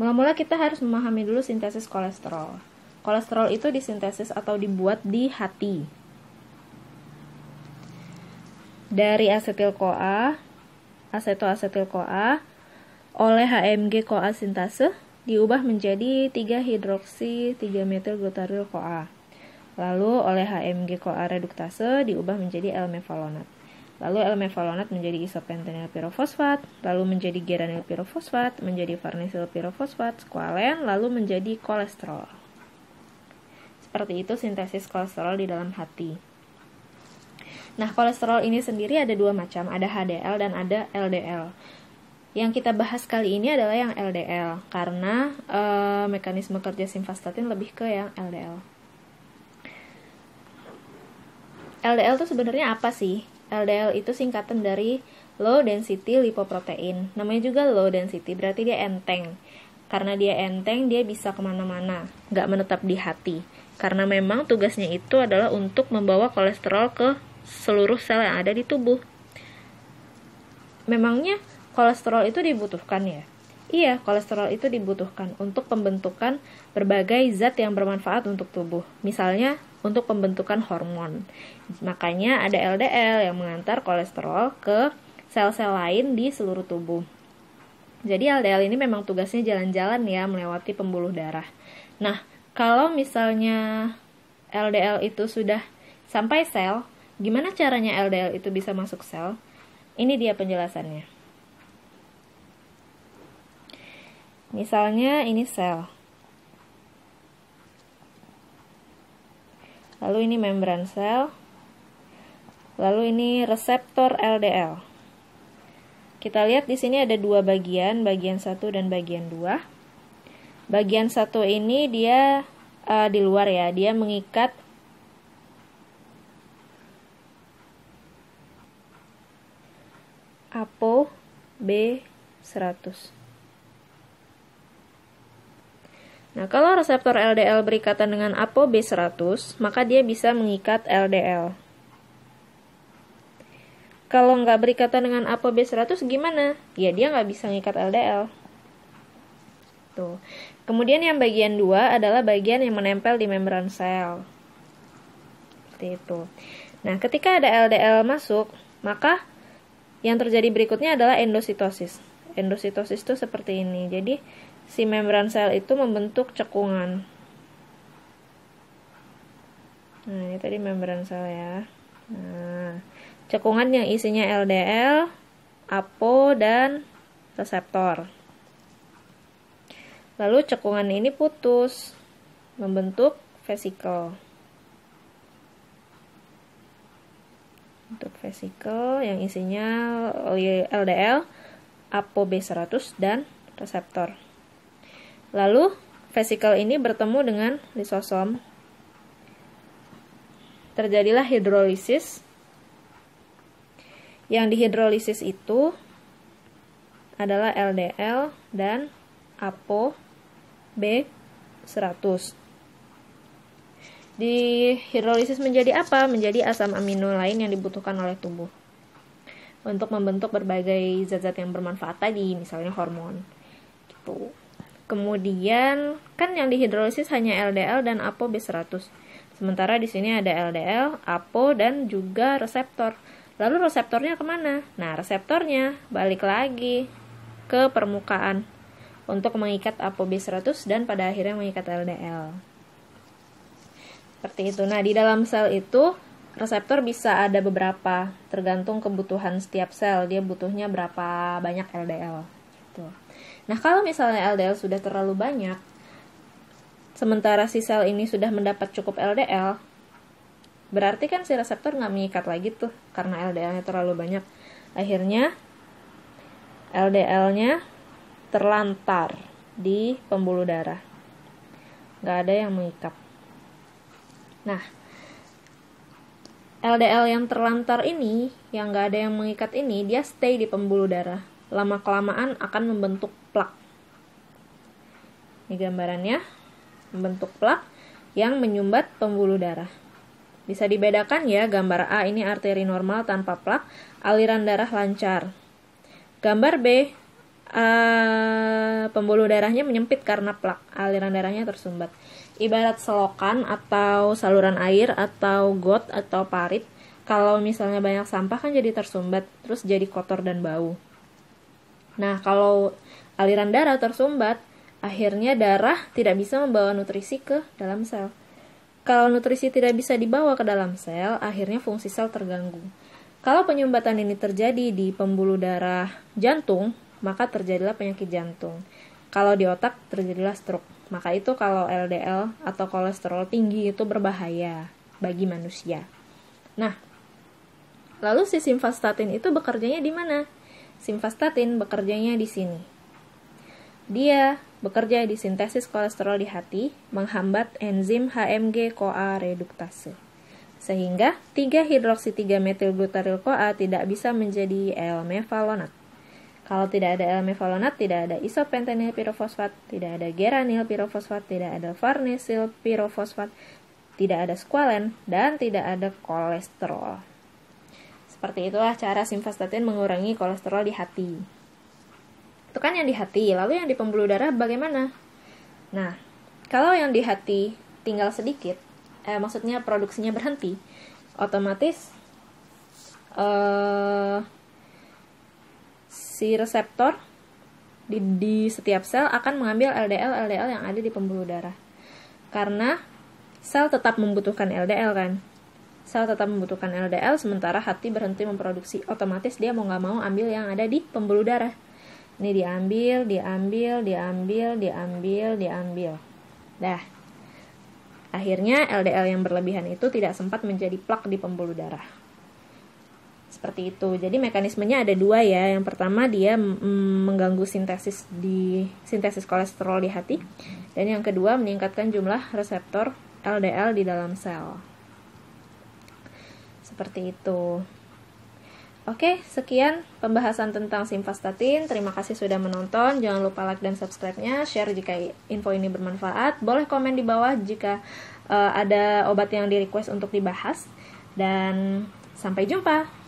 Mula-mula kita harus memahami dulu sintesis kolesterol. Kolesterol itu disintesis atau dibuat di hati. Dari asetil-CoA, asetoasetil-CoA oleh HMG CoA sintase diubah menjadi 3-hidroksi 3-metil-glutaril CoA. Lalu oleh HMG CoA reduktase diubah menjadi L-mevalonat. Lalu elemen valonat menjadi isopentenil pirofosfat, lalu menjadi geranil pirofosfat, menjadi farnesil pirofosfat, squalen, lalu menjadi kolesterol. Seperti itu sintesis kolesterol di dalam hati. Nah, kolesterol ini sendiri ada dua macam, ada HDL dan ada LDL. Yang kita bahas kali ini adalah yang LDL karena e, mekanisme kerja simvastatin lebih ke yang LDL. LDL itu sebenarnya apa sih? LDL itu singkatan dari low density lipoprotein. Namanya juga low density, berarti dia enteng. Karena dia enteng, dia bisa kemana-mana, nggak menetap di hati. Karena memang tugasnya itu adalah untuk membawa kolesterol ke seluruh sel yang ada di tubuh. Memangnya kolesterol itu dibutuhkan ya? Iya, kolesterol itu dibutuhkan untuk pembentukan berbagai zat yang bermanfaat untuk tubuh. Misalnya, untuk pembentukan hormon. Makanya ada LDL yang mengantar kolesterol ke sel-sel lain di seluruh tubuh. Jadi LDL ini memang tugasnya jalan-jalan ya melewati pembuluh darah. Nah, kalau misalnya LDL itu sudah sampai sel, gimana caranya LDL itu bisa masuk sel? Ini dia penjelasannya. Misalnya ini sel. Lalu ini membran sel. Lalu ini reseptor LDL. Kita lihat di sini ada dua bagian, bagian satu dan bagian dua. Bagian satu ini dia uh, di luar ya, dia mengikat apo B100. Nah, kalau reseptor LDL berikatan dengan ApoB100, maka dia bisa mengikat LDL. Kalau nggak berikatan dengan ApoB100 gimana? Ya, dia nggak bisa mengikat LDL. Tuh. Kemudian yang bagian dua adalah bagian yang menempel di membran sel. Seperti itu. Nah, ketika ada LDL masuk, maka yang terjadi berikutnya adalah endositosis. Endositosis itu seperti ini. Jadi, si membran sel itu membentuk cekungan. Nah, ini tadi membran sel ya. Nah, cekungan yang isinya LDL, apo, dan reseptor. Lalu cekungan ini putus, membentuk vesikel. Untuk vesikel yang isinya LDL, apo B100 dan reseptor. Lalu vesikel ini bertemu dengan lisosom. Terjadilah hidrolisis. Yang dihidrolisis itu adalah LDL dan APO B100. Dihidrolisis menjadi apa? Menjadi asam amino lain yang dibutuhkan oleh tubuh untuk membentuk berbagai zat-zat yang bermanfaat tadi, misalnya hormon. Gitu. Kemudian kan yang dihidrolisis hanya LDL dan APO B100. Sementara di sini ada LDL, APO dan juga reseptor. Lalu reseptornya kemana? Nah reseptornya balik lagi ke permukaan untuk mengikat APO B100 dan pada akhirnya mengikat LDL. Seperti itu. Nah di dalam sel itu reseptor bisa ada beberapa tergantung kebutuhan setiap sel dia butuhnya berapa banyak LDL gitu. Nah, kalau misalnya LDL sudah terlalu banyak, sementara si sel ini sudah mendapat cukup LDL, berarti kan si reseptor nggak mengikat lagi tuh karena LDL-nya terlalu banyak. Akhirnya LDL-nya terlantar di pembuluh darah. Nggak ada yang mengikat. Nah, LDL yang terlantar ini, yang nggak ada yang mengikat ini, dia stay di pembuluh darah lama-kelamaan akan membentuk plak. Ini gambarannya, membentuk plak yang menyumbat pembuluh darah. Bisa dibedakan ya, gambar A ini arteri normal tanpa plak, aliran darah lancar. Gambar B, uh, pembuluh darahnya menyempit karena plak, aliran darahnya tersumbat. Ibarat selokan atau saluran air atau got atau parit, kalau misalnya banyak sampah kan jadi tersumbat, terus jadi kotor dan bau. Nah, kalau aliran darah tersumbat, akhirnya darah tidak bisa membawa nutrisi ke dalam sel. Kalau nutrisi tidak bisa dibawa ke dalam sel, akhirnya fungsi sel terganggu. Kalau penyumbatan ini terjadi di pembuluh darah jantung, maka terjadilah penyakit jantung. Kalau di otak terjadilah stroke. Maka itu kalau LDL atau kolesterol tinggi itu berbahaya bagi manusia. Nah, lalu si simvastatin itu bekerjanya di mana? simvastatin bekerjanya di sini. Dia bekerja di sintesis kolesterol di hati, menghambat enzim HMG-CoA reduktase. Sehingga 3 hidroksi 3 metil glutaril coa tidak bisa menjadi L-mefalonat. Kalau tidak ada L-mefalonat, tidak ada isopentenil pirofosfat, tidak ada geranil pirofosfat, tidak ada farnesil pirofosfat, tidak ada squalen, dan tidak ada kolesterol. Seperti itulah cara simvastatin mengurangi kolesterol di hati. Itu kan yang di hati, lalu yang di pembuluh darah bagaimana? Nah, kalau yang di hati tinggal sedikit, eh, maksudnya produksinya berhenti, otomatis eh, si reseptor di, di setiap sel akan mengambil LDL-LDL yang ada di pembuluh darah. Karena sel tetap membutuhkan LDL kan. Sel tetap membutuhkan LDL, sementara hati berhenti memproduksi. Otomatis dia mau nggak mau ambil yang ada di pembuluh darah. Ini diambil, diambil, diambil, diambil, diambil. Dah. Akhirnya LDL yang berlebihan itu tidak sempat menjadi plak di pembuluh darah. Seperti itu. Jadi mekanismenya ada dua ya. Yang pertama dia mengganggu sintesis di sintesis kolesterol di hati dan yang kedua meningkatkan jumlah reseptor LDL di dalam sel. Seperti itu. Oke, sekian pembahasan tentang simvastatin. Terima kasih sudah menonton. Jangan lupa like dan subscribe-nya, share jika info ini bermanfaat. Boleh komen di bawah jika uh, ada obat yang di request untuk dibahas. Dan sampai jumpa.